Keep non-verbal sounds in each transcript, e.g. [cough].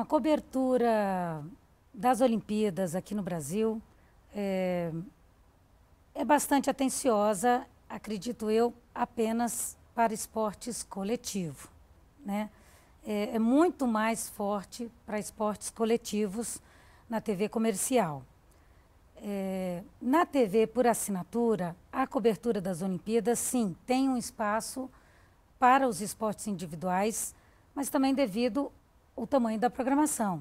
a cobertura das Olimpíadas aqui no Brasil é, é bastante atenciosa, acredito eu, apenas para esportes coletivo. Né? É, é muito mais forte para esportes coletivos na TV comercial. É, na TV por assinatura, a cobertura das Olimpíadas, sim, tem um espaço para os esportes individuais, mas também devido o tamanho da programação,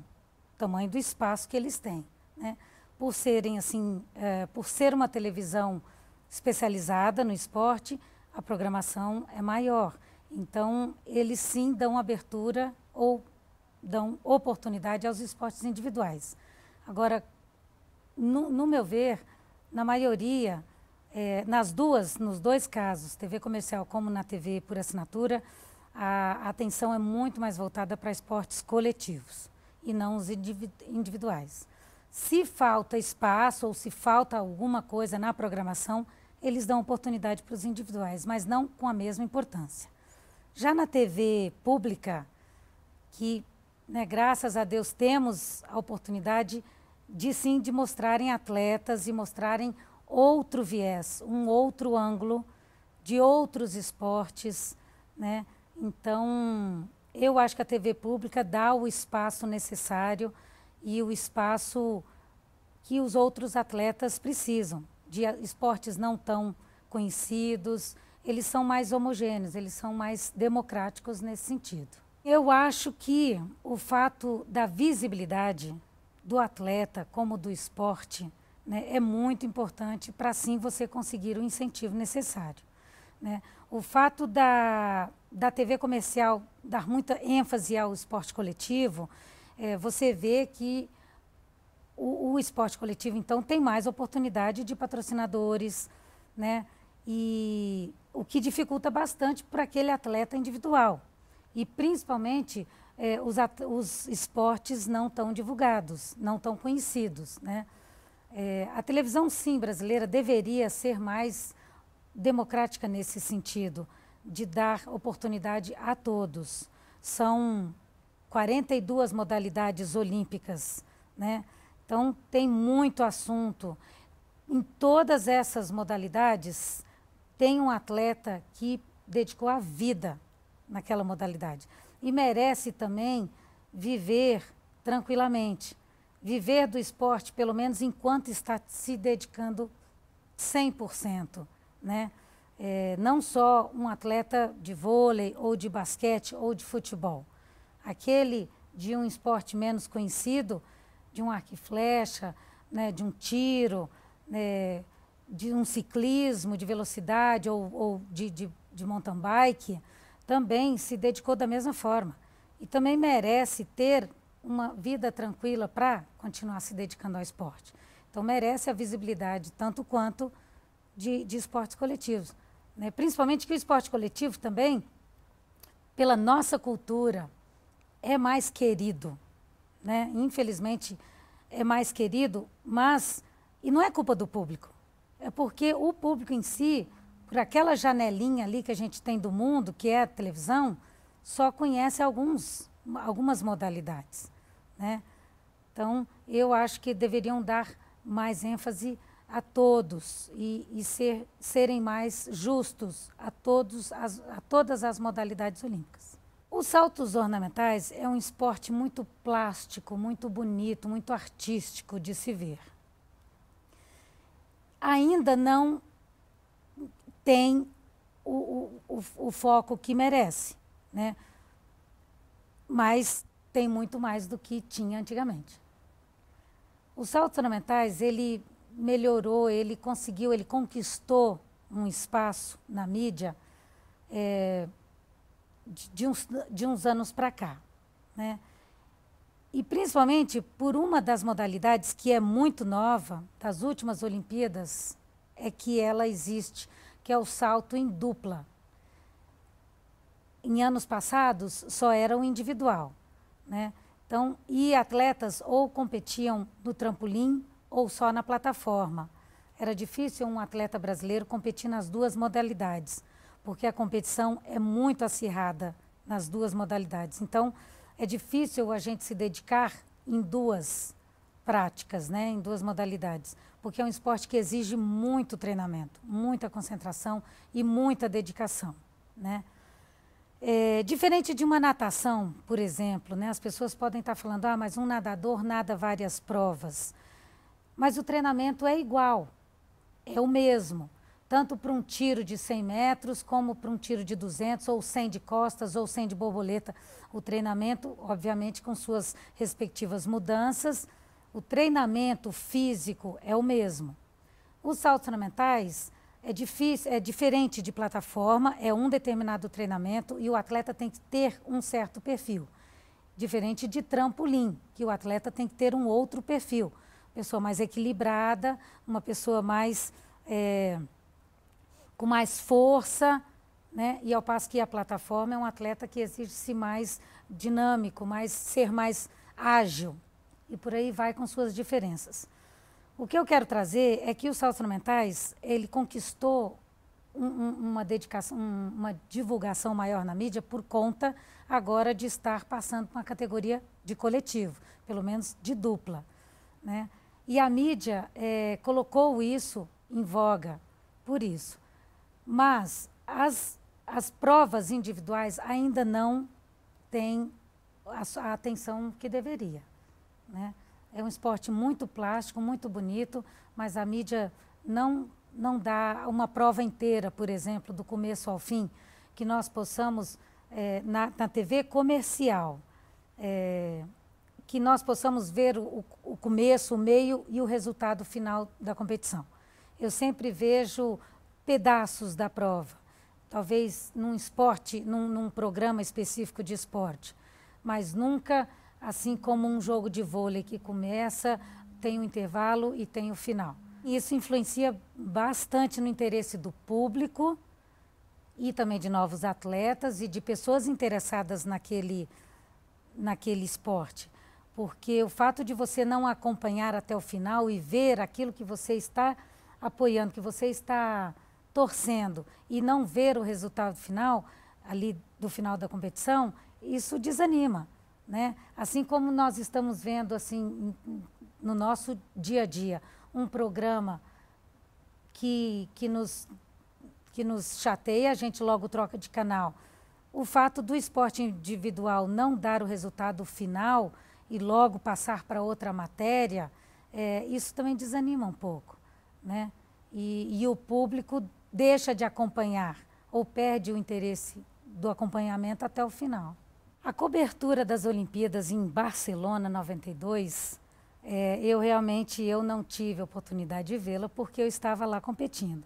o tamanho do espaço que eles têm. Né? Por serem assim, é, por ser uma televisão especializada no esporte, a programação é maior. Então, eles sim dão abertura ou dão oportunidade aos esportes individuais. Agora, no, no meu ver, na maioria, é, nas duas, nos dois casos, TV comercial como na TV por assinatura, a atenção é muito mais voltada para esportes coletivos e não os individuais. Se falta espaço ou se falta alguma coisa na programação, eles dão oportunidade para os individuais, mas não com a mesma importância. Já na TV pública, que né, graças a Deus temos a oportunidade de sim de mostrarem atletas e mostrarem outro viés, um outro ângulo de outros esportes, né? Então, eu acho que a TV pública dá o espaço necessário e o espaço que os outros atletas precisam, de esportes não tão conhecidos, eles são mais homogêneos, eles são mais democráticos nesse sentido. Eu acho que o fato da visibilidade do atleta como do esporte né, é muito importante para sim você conseguir o incentivo necessário. Né? O fato da, da TV comercial dar muita ênfase ao esporte coletivo, é, você vê que o, o, esporte coletivo, então, tem mais oportunidade de patrocinadores, né? E o que dificulta bastante para aquele atleta individual. E principalmente é, os, os esportes não tão divulgados, não tão conhecidos, né? É, a televisão, sim, brasileira deveria ser mais democrática nesse sentido, de dar oportunidade a todos. São 42 modalidades olímpicas, né? Então tem muito assunto. Em todas essas modalidades tem um atleta que dedicou a vida naquela modalidade e merece também viver tranquilamente, viver do esporte pelo menos enquanto está se dedicando 100% né? É, não só um atleta de vôlei ou de basquete ou de futebol. Aquele de um esporte menos conhecido, de um arco e flecha, né, de um tiro, né, de um ciclismo de velocidade ou, ou de, de, de mountain bike, também se dedicou da mesma forma. E também merece ter uma vida tranquila para continuar se dedicando ao esporte. Então, merece a visibilidade tanto quanto de, de esportes coletivos. Né? Principalmente que o esporte coletivo também, pela nossa cultura, é mais querido. Né? Infelizmente, é mais querido, mas. E não é culpa do público. É porque o público em si, por aquela janelinha ali que a gente tem do mundo, que é a televisão, só conhece alguns, algumas modalidades. Né? Então, eu acho que deveriam dar mais ênfase a todos e, e ser, serem mais justos a, todos, as, a todas as modalidades olímpicas. Os saltos ornamentais é um esporte muito plástico, muito bonito, muito artístico de se ver. Ainda não tem o, o, o foco que merece, né? mas tem muito mais do que tinha antigamente. Os saltos ornamentais, ele melhorou, ele conseguiu, ele conquistou um espaço na mídia é, de, uns, de uns anos para cá. Né? E principalmente por uma das modalidades que é muito nova das últimas Olimpíadas, é que ela existe, que é o salto em dupla. Em anos passados, só era o individual. Né? Então, e atletas ou competiam no trampolim ou só na plataforma. Era difícil um atleta brasileiro competir nas duas modalidades, porque a competição é muito acirrada nas duas modalidades. Então, é difícil a gente se dedicar em duas práticas, né, em duas modalidades, porque é um esporte que exige muito treinamento, muita concentração e muita dedicação, né? É, diferente de uma natação, por exemplo, né, as pessoas podem estar falando, ah, mas um nadador nada várias provas. Mas o treinamento é igual, é o mesmo, tanto para um tiro de 100 metros, como para um tiro de 200, ou 100 de costas, ou 100 de borboleta. O treinamento, obviamente, com suas respectivas mudanças, o treinamento físico é o mesmo. Os saltos ornamentais é, difícil, é diferente de plataforma, é um determinado treinamento e o atleta tem que ter um certo perfil. Diferente de trampolim, que o atleta tem que ter um outro perfil pessoa mais equilibrada, uma pessoa mais é, com mais força, né? E ao passo que a plataforma é um atleta que exige se mais dinâmico, mais ser mais ágil e por aí vai com suas diferenças. O que eu quero trazer é que o Saltos mentais ele conquistou um, um, uma dedicação, um, uma divulgação maior na mídia por conta agora de estar passando para uma categoria de coletivo, pelo menos de dupla, né? E a mídia é, colocou isso em voga por isso. Mas as, as provas individuais ainda não têm a, a atenção que deveria. Né? É um esporte muito plástico, muito bonito, mas a mídia não, não dá uma prova inteira, por exemplo, do começo ao fim, que nós possamos, é, na, na TV comercial, é, que nós possamos ver o, o começo, o meio e o resultado final da competição. Eu sempre vejo pedaços da prova, talvez num esporte, num, num programa específico de esporte, mas nunca assim como um jogo de vôlei que começa, tem o um intervalo e tem o um final. Isso influencia bastante no interesse do público e também de novos atletas e de pessoas interessadas naquele, naquele esporte porque o fato de você não acompanhar até o final e ver aquilo que você está apoiando, que você está torcendo e não ver o resultado final ali do final da competição, isso desanima, né? Assim como nós estamos vendo assim no nosso dia a dia um programa que, que nos que nos chateia, a gente logo troca de canal. O fato do esporte individual não dar o resultado final e logo passar para outra matéria, é, isso também desanima um pouco. Né? E, e o público deixa de acompanhar ou perde o interesse do acompanhamento até o final. A cobertura das Olimpíadas em Barcelona 92, é, eu realmente eu não tive oportunidade de vê-la porque eu estava lá competindo.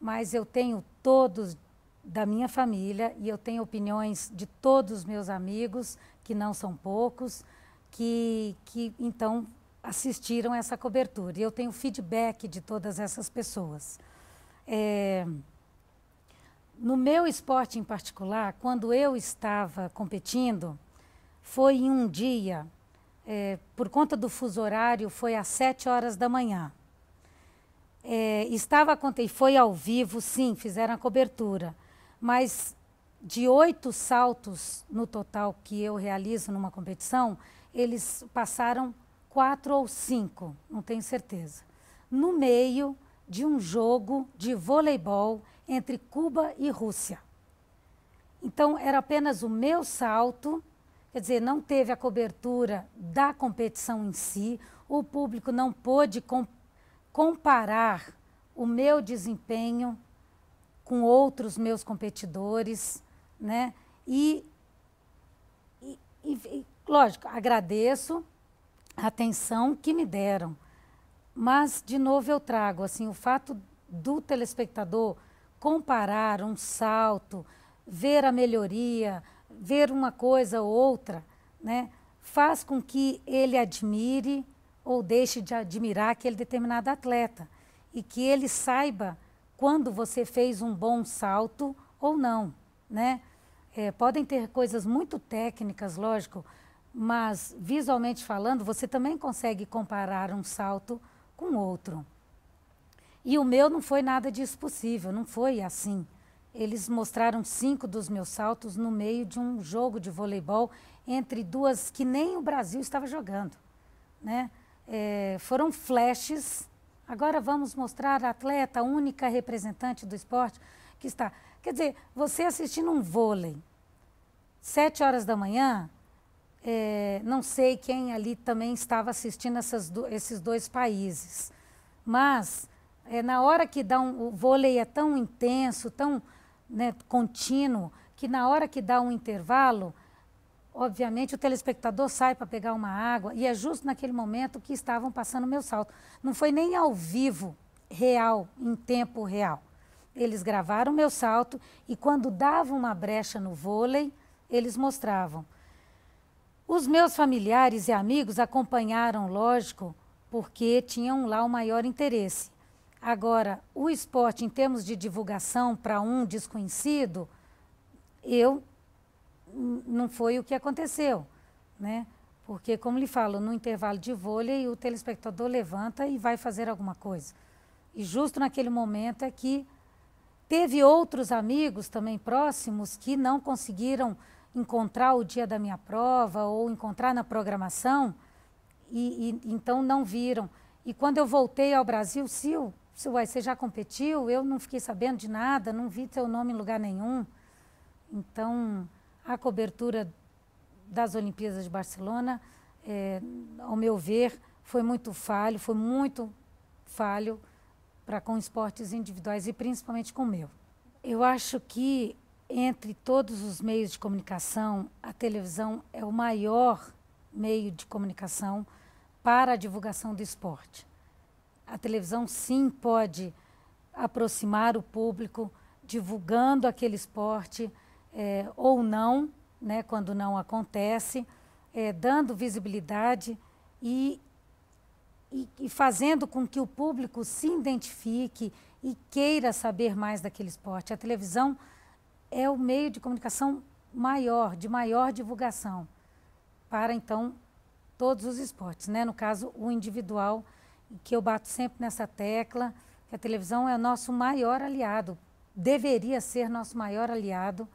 Mas eu tenho todos da minha família e eu tenho opiniões de todos os meus amigos, que não são poucos, que, que então assistiram essa cobertura. E eu tenho feedback de todas essas pessoas. É, no meu esporte em particular, quando eu estava competindo, foi em um dia, é, por conta do fuso horário, foi às sete horas da manhã. É, estava e foi ao vivo, sim, fizeram a cobertura, mas de oito saltos no total que eu realizo numa competição, eles passaram quatro ou cinco, não tenho certeza, no meio de um jogo de voleibol entre Cuba e Rússia. Então, era apenas o meu salto, quer dizer, não teve a cobertura da competição em si, o público não pôde com, comparar o meu desempenho com outros meus competidores, né? E, e, e Lógico, agradeço a atenção que me deram, mas de novo eu trago assim o fato do telespectador comparar um salto, ver a melhoria, ver uma coisa ou outra, né, faz com que ele admire ou deixe de admirar aquele determinado atleta e que ele saiba quando você fez um bom salto ou não, né? É, podem ter coisas muito técnicas, lógico, mas visualmente falando, você também consegue comparar um salto com outro. E o meu não foi nada disso possível, não foi assim. Eles mostraram cinco dos meus saltos no meio de um jogo de voleibol entre duas que nem o Brasil estava jogando. Né? É, foram flashes. Agora vamos mostrar a atleta, única representante do esporte que está. Quer dizer, você assistindo um vôlei, sete horas da manhã, é, não sei quem ali também estava assistindo do, esses dois países, mas é, na hora que dá um, o vôlei é tão intenso, tão né, contínuo, que na hora que dá um intervalo, obviamente o telespectador sai para pegar uma água e é justo naquele momento que estavam passando o meu salto. Não foi nem ao vivo, real, em tempo real. Eles gravaram o meu salto e quando dava uma brecha no vôlei, eles mostravam. Os meus familiares e amigos acompanharam, lógico, porque tinham lá o maior interesse. Agora, o esporte em termos de divulgação para um desconhecido, eu não foi o que aconteceu, né? Porque como lhe falo, no intervalo de vôlei o telespectador levanta e vai fazer alguma coisa. E justo naquele momento é que teve outros amigos também próximos que não conseguiram encontrar o dia da minha prova ou encontrar na programação e, e então não viram. E quando eu voltei ao Brasil, Sil, Sil uai, você já competiu? Eu não fiquei sabendo de nada, não vi seu nome em lugar nenhum. Então, a cobertura das Olimpíadas de Barcelona, é, ao meu ver, foi muito falho, foi muito falho para com esportes individuais e principalmente com o meu. Eu acho que entre todos os meios de comunicação, a televisão é o maior meio de comunicação para a divulgação do esporte. A televisão, sim, pode aproximar o público, divulgando aquele esporte é, ou não, né, quando não acontece, é, dando visibilidade e, e, e fazendo com que o público se identifique e queira saber mais daquele esporte. A televisão é o meio de comunicação maior, de maior divulgação para então todos os esportes, né? No caso o individual, que eu bato sempre nessa tecla, que a televisão é o nosso maior aliado, deveria ser nosso maior aliado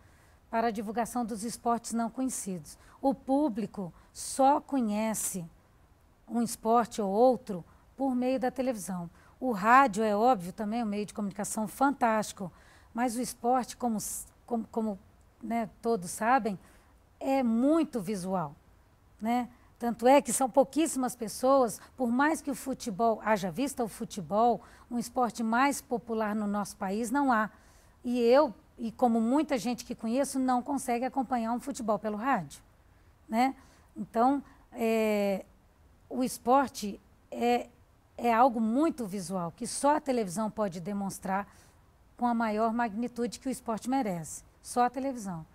para a divulgação dos esportes não conhecidos. O público só conhece um esporte ou outro por meio da televisão. O rádio é óbvio também um meio de comunicação fantástico, mas o esporte como como, como né, todos sabem, é muito visual. Né? Tanto é que são pouquíssimas pessoas, por mais que o futebol haja vista o futebol, um esporte mais popular no nosso país não há. E eu, e como muita gente que conheço, não consegue acompanhar um futebol pelo rádio. Né? Então, é, o esporte é, é algo muito visual, que só a televisão pode demonstrar com a maior magnitude que o esporte merece, só a televisão.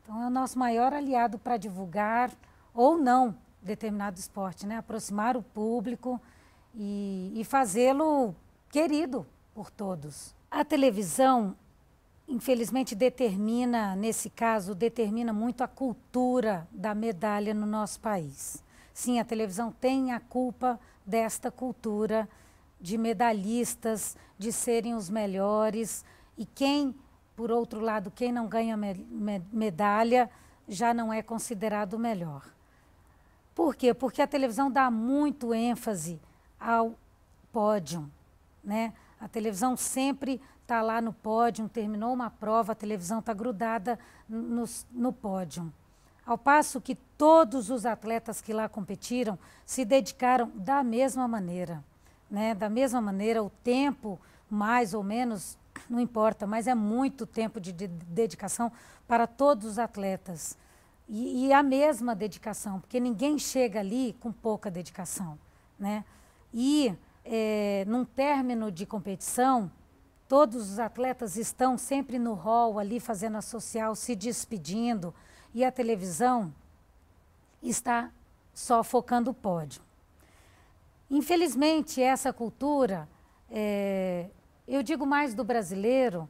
Então é o nosso maior aliado para divulgar ou não determinado esporte, né? aproximar o público e, e fazê-lo querido por todos. A televisão, infelizmente, determina, nesse caso, determina muito a cultura da medalha no nosso país. Sim, a televisão tem a culpa desta cultura de medalhistas, de serem os melhores. E quem, por outro lado, quem não ganha medalha já não é considerado o melhor. Por quê? Porque a televisão dá muito ênfase ao pódio, né? A televisão sempre está lá no pódio, terminou uma prova, a televisão está grudada no, no pódio. Ao passo que todos os atletas que lá competiram se dedicaram da mesma maneira. Né? Da mesma maneira, o tempo, mais ou menos, [clears throat] não importa, mas é muito tempo de, dedicação para todos os atletas. E, e, a mesma dedicação, porque ninguém chega ali com pouca dedicação. Né? E é, num término de competição, todos os atletas estão sempre no hall ali fazendo a social, se despedindo, e a televisão está só focando o pódio. Infelizmente, essa cultura, é, eu digo mais do brasileiro,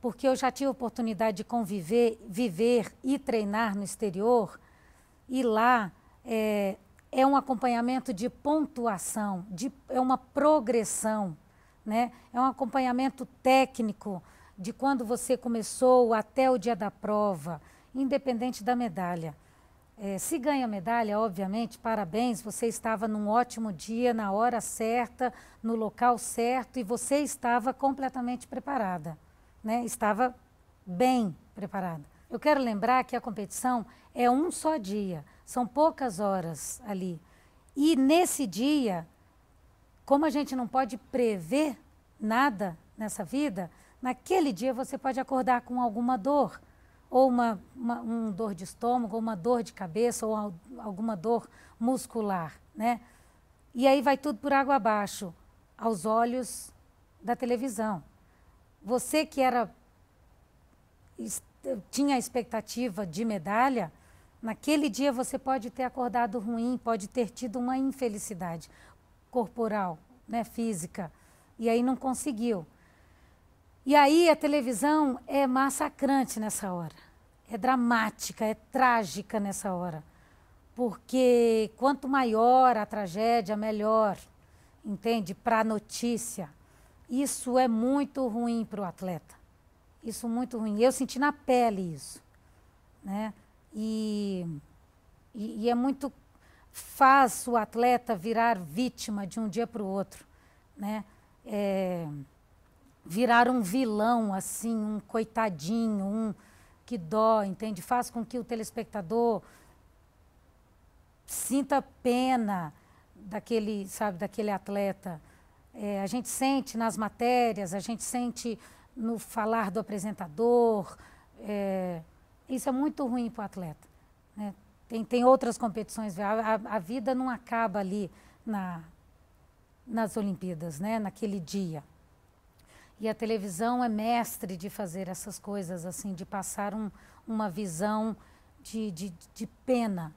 porque eu já tive oportunidade de conviver, viver e treinar no exterior, e lá é, é um acompanhamento de pontuação, de, é uma progressão, né? é um acompanhamento técnico de quando você começou até o dia da prova, independente da medalha. É, se ganha medalha, obviamente, parabéns. Você estava num ótimo dia, na hora certa, no local certo e você estava completamente preparada, né? Estava bem preparada. Eu quero lembrar que a competição é um só dia, são poucas horas ali. E nesse dia, como a gente não pode prever nada nessa vida, naquele dia você pode acordar com alguma dor ou uma, uma um dor de estômago, ou uma dor de cabeça, ou alguma dor muscular, né? E aí vai tudo por água abaixo, aos olhos da televisão. Você que era tinha a expectativa de medalha, naquele dia você pode ter acordado ruim, pode ter tido uma infelicidade corporal, né, física, e aí não conseguiu. E aí a televisão é massacrante nessa hora, é dramática, é trágica nessa hora, porque quanto maior a tragédia, melhor, entende? Para a notícia. Isso é muito ruim para o atleta, isso é muito ruim. Eu senti na pele isso, né? E, e, e é muito faz o atleta virar vítima de um dia para o outro, né? É, virar um vilão, assim, um coitadinho, um que dó, entende? Faz com que o telespectador sinta pena daquele, sabe, daquele atleta. É, a gente sente nas matérias, a gente sente no falar do apresentador. É, isso é muito ruim para o atleta. Né? Tem, tem outras competições, a, a, vida não acaba ali na, nas Olimpíadas, né? naquele dia. E a televisão é mestre de fazer essas coisas, assim, de passar um, uma visão de, de, de pena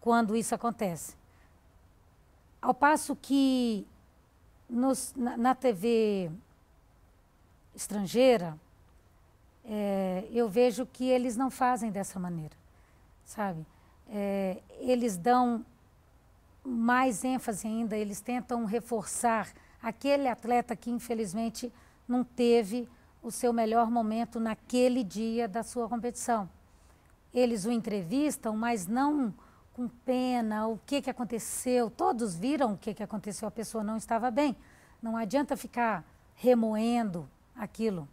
quando isso acontece. Ao passo que nos, na, na, TV estrangeira, é, eu vejo que eles não fazem dessa maneira, sabe? É, eles dão mais ênfase ainda, eles tentam reforçar aquele atleta que infelizmente não teve o seu melhor momento naquele dia da sua competição. Eles o entrevistam, mas não com pena, o que, que aconteceu. Todos viram o que, que aconteceu, a pessoa não estava bem. Não adianta ficar remoendo aquilo.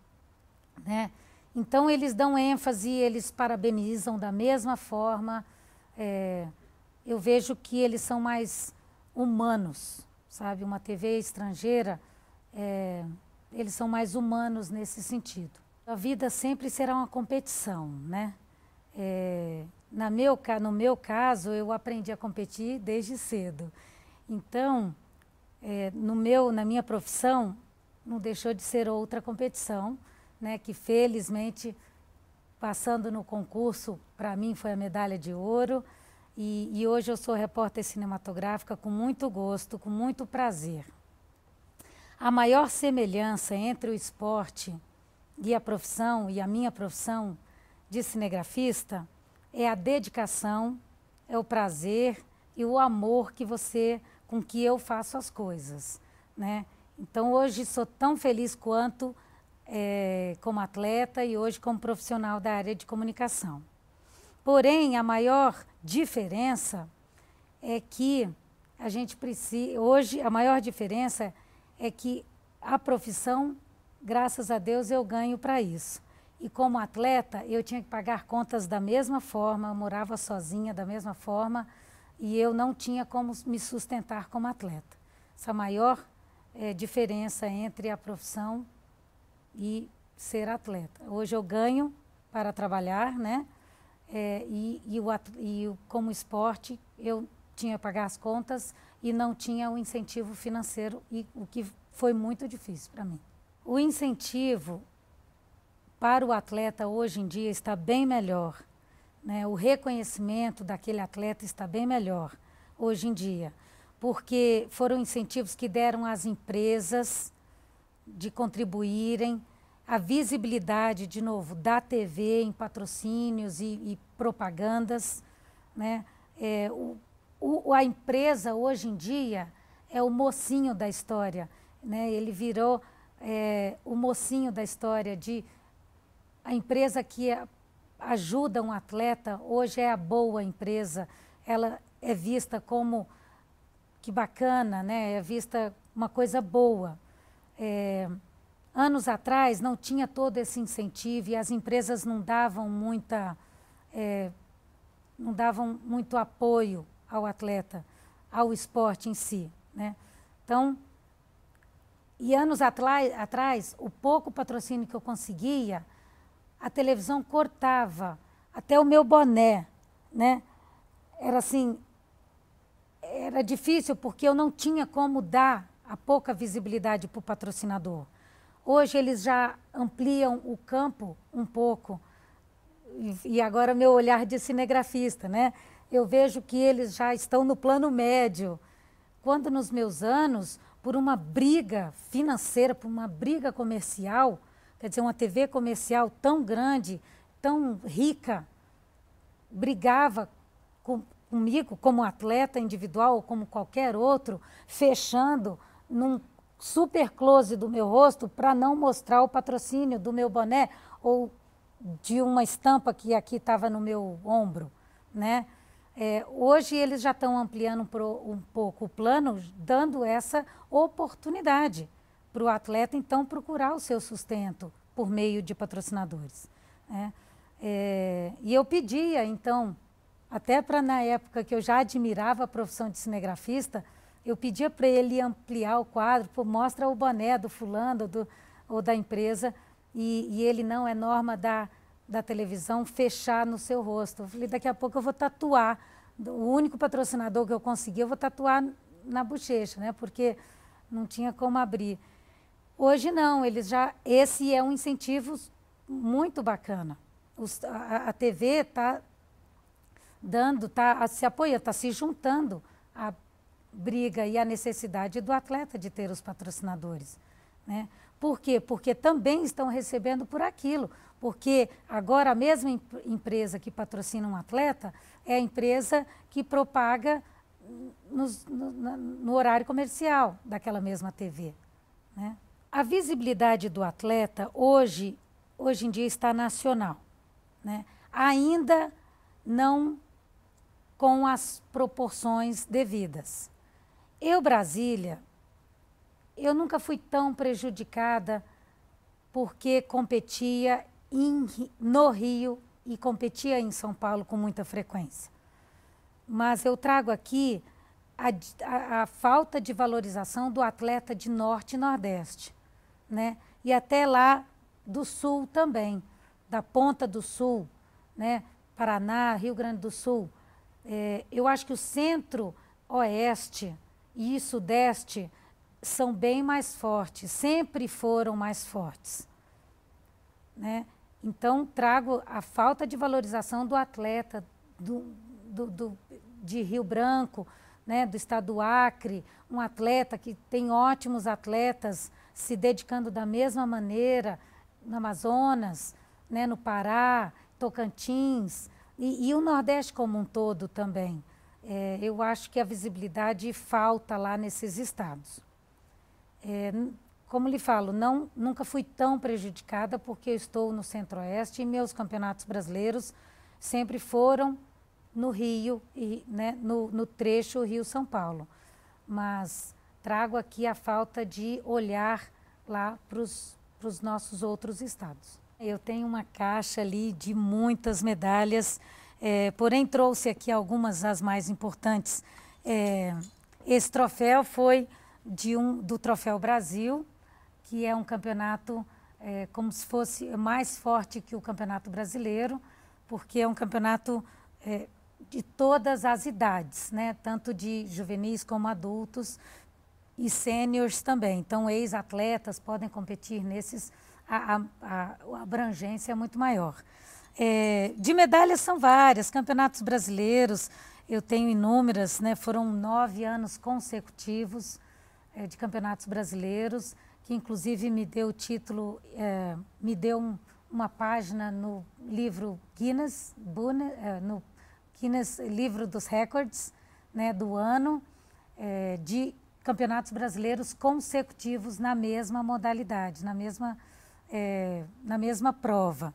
Né? Então, eles dão ênfase, eles parabenizam da mesma forma. É, eu vejo que eles são mais humanos, sabe? Uma TV estrangeira. É, eles são mais humanos nesse sentido. A vida sempre será uma competição, né? É, na meu, no meu caso, eu aprendi a competir desde cedo. Então, é, no meu, na minha profissão, não deixou de ser outra competição, né? Que felizmente, passando no concurso, para mim foi a medalha de ouro. E, e hoje eu sou repórter cinematográfica com muito gosto, com muito prazer. A maior semelhança entre o esporte e a profissão, e a minha profissão de cinegrafista, é a dedicação, é o prazer e o amor que você, com que eu faço as coisas, né? Então hoje sou tão feliz quanto é, como atleta e hoje como profissional da área de comunicação. Porém, a maior diferença é que a gente precisa. Hoje, a maior diferença é que a profissão, graças a Deus, eu ganho para isso. E como atleta, eu tinha que pagar contas da mesma forma, eu morava sozinha da mesma forma e eu não tinha como me sustentar como atleta. Essa maior é, diferença entre a profissão e ser atleta. Hoje eu ganho para trabalhar, né? É, e, e, o, e como esporte, eu tinha que pagar as contas, e não tinha o incentivo financeiro, e o que foi muito difícil para mim. O incentivo para o atleta hoje em dia está bem melhor. Né? O reconhecimento daquele atleta está bem melhor hoje em dia, porque foram incentivos que deram às empresas de contribuírem, a visibilidade, de novo, da TV em patrocínios e, e propagandas. Né? É, o, o, a empresa hoje em dia é o mocinho da história, né? Ele virou é, o mocinho da história de a empresa que ajuda um atleta hoje é a boa empresa. Ela é vista como que bacana, né? É vista uma coisa boa. É, anos atrás não tinha todo esse incentivo e as empresas não davam muita, é, não davam muito apoio ao atleta, ao esporte em si. Né? Então, e anos atrás, o pouco patrocínio que eu conseguia, a televisão cortava até o meu boné, né? Era assim, era difícil porque eu não tinha como dar a pouca visibilidade para o patrocinador. Hoje eles já ampliam o campo um pouco e agora meu olhar de cinegrafista, né? eu vejo que eles já estão no plano médio. Quando nos meus anos, por uma briga financeira, por uma briga comercial, quer dizer, uma TV comercial tão grande, tão rica, brigava com, comigo como atleta individual ou como qualquer outro, fechando num super close do meu rosto para não mostrar o patrocínio do meu boné ou de uma estampa que aqui estava no meu ombro, né? É, hoje eles já estão ampliando um, um pouco o plano, dando essa oportunidade para o atleta então procurar o seu sustento por meio de patrocinadores. Né? É, e eu pedia então, até para na época que eu já admirava a profissão de cinegrafista, eu pedia para ele ampliar o quadro, mostra o boné do fulano do, ou da empresa, e, e ele não é norma da da televisão fechar no seu rosto. Eu falei, daqui a pouco eu vou tatuar. O único patrocinador que eu consegui, eu vou tatuar na bochecha, né? Porque não tinha como abrir. Hoje não, eles já esse é um incentivo muito bacana. Os, a, a, TV está dando, está se apoiando, está se juntando à briga e à necessidade do atleta de ter os patrocinadores, né? Por quê? Porque também estão recebendo por aquilo porque agora a mesma empresa que patrocina um atleta é a empresa que propaga no, no, no horário comercial daquela mesma TV. Né? A visibilidade do atleta hoje, hoje em dia está nacional, né? ainda não com as proporções devidas. Eu, Brasília, eu nunca fui tão prejudicada porque competia em, no Rio e competia em São Paulo com muita frequência. Mas eu trago aqui a, a, a falta de valorização do atleta de Norte e Nordeste, né? E até lá do Sul também, da ponta do Sul, né? Paraná, Rio Grande do Sul. É, eu acho que o Centro-Oeste e Sudeste são bem mais fortes, sempre foram mais fortes, né? Então, trago a falta de valorização do atleta do, do, do, de Rio Branco, né, do estado do Acre, um atleta que tem ótimos atletas se dedicando da mesma maneira no Amazonas, né, no Pará, Tocantins e, e, o Nordeste como um todo também. É, eu acho que a visibilidade falta lá nesses estados. É, como lhe falo, não, nunca fui tão prejudicada porque eu estou no Centro-Oeste e meus campeonatos brasileiros sempre foram no Rio e né, no, no trecho Rio-São Paulo. Mas trago aqui a falta de olhar lá para os nossos outros estados. Eu tenho uma caixa ali de muitas medalhas, é, porém trouxe aqui algumas das mais importantes. É, esse troféu foi de um, do Troféu Brasil, que é um campeonato é, como se fosse mais forte que o Campeonato Brasileiro, porque é um campeonato é, de todas as idades, né? tanto de juvenis como adultos e sêniores também. Então, ex-atletas podem competir nesses, a, a, a abrangência é muito maior. É, de medalhas são várias, campeonatos brasileiros, eu tenho inúmeras, né? foram nove anos consecutivos é, de campeonatos brasileiros que inclusive me deu o título, é, me deu um, uma página no livro Guinness, é, no Guinness Livro dos Records né, do ano, é, de campeonatos brasileiros consecutivos na mesma modalidade, na mesma, na mesma prova.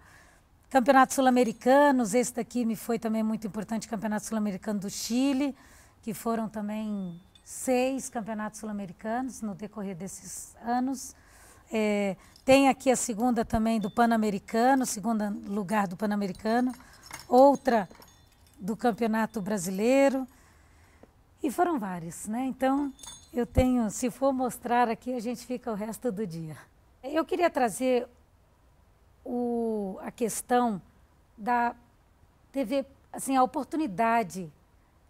Campeonatos sul-americanos, esse daqui me foi também muito importante, Campeonato Sul-Americano do Chile, que foram também seis campeonatos sul-americanos no decorrer desses anos. É, tem aqui a segunda também do Pan-Americano, segundo lugar do Pan-Americano, outra do Campeonato Brasileiro. E foram vários, né? Então, eu tenho, se for mostrar aqui, a gente fica o resto do dia. Eu queria trazer o, a questão da TV, assim, a oportunidade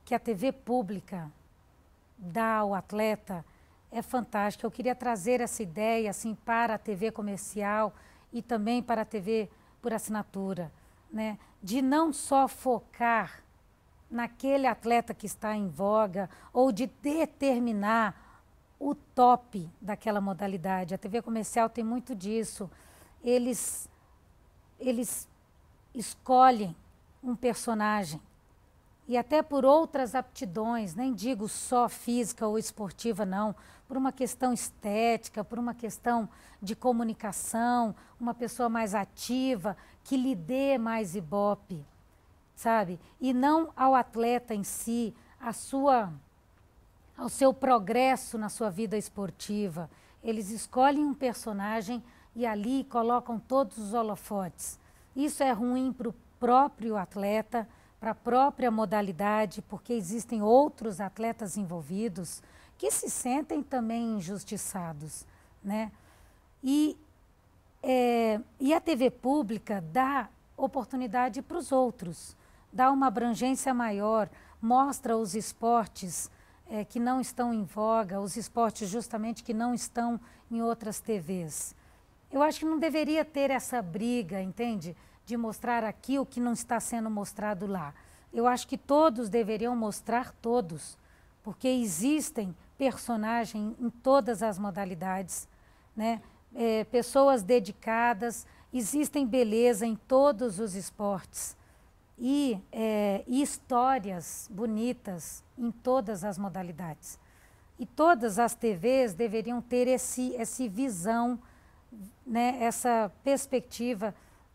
que a TV pública dá ao atleta é fantástica. Eu queria trazer essa ideia assim para a TV comercial e também para a TV por assinatura, né? De não só focar naquele atleta que está em voga ou de determinar o top daquela modalidade. A TV comercial tem muito disso. Eles eles escolhem um personagem e até por outras aptidões, nem digo só física ou esportiva, não, por uma questão estética, por uma questão de comunicação, uma pessoa mais ativa, que lhe dê mais ibope, sabe? E não ao atleta em si, a sua, ao seu progresso na sua vida esportiva. Eles escolhem um personagem e ali colocam todos os holofotes. Isso é ruim para o próprio atleta para a própria modalidade, porque existem outros atletas envolvidos que se sentem também injustiçados, né? E, é, e a TV pública dá oportunidade para os outros, dá uma abrangência maior, mostra os esportes é, que não estão em voga, os esportes justamente que não estão em outras TVs. Eu acho que não deveria ter essa briga, entende? de mostrar aqui o que não está sendo mostrado lá. Eu acho que todos deveriam mostrar todos, porque existem personagens em todas as modalidades, né? É, pessoas dedicadas, existem beleza em todos os esportes e, é, e histórias bonitas em todas as modalidades. E todas as TVs deveriam ter esse, esse visão, né, essa perspectiva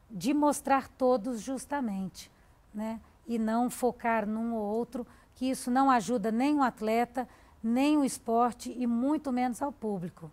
de mostrar todos justamente, né? E não focar num ou outro, que isso não ajuda nem o atleta, nem o esporte e muito menos ao público.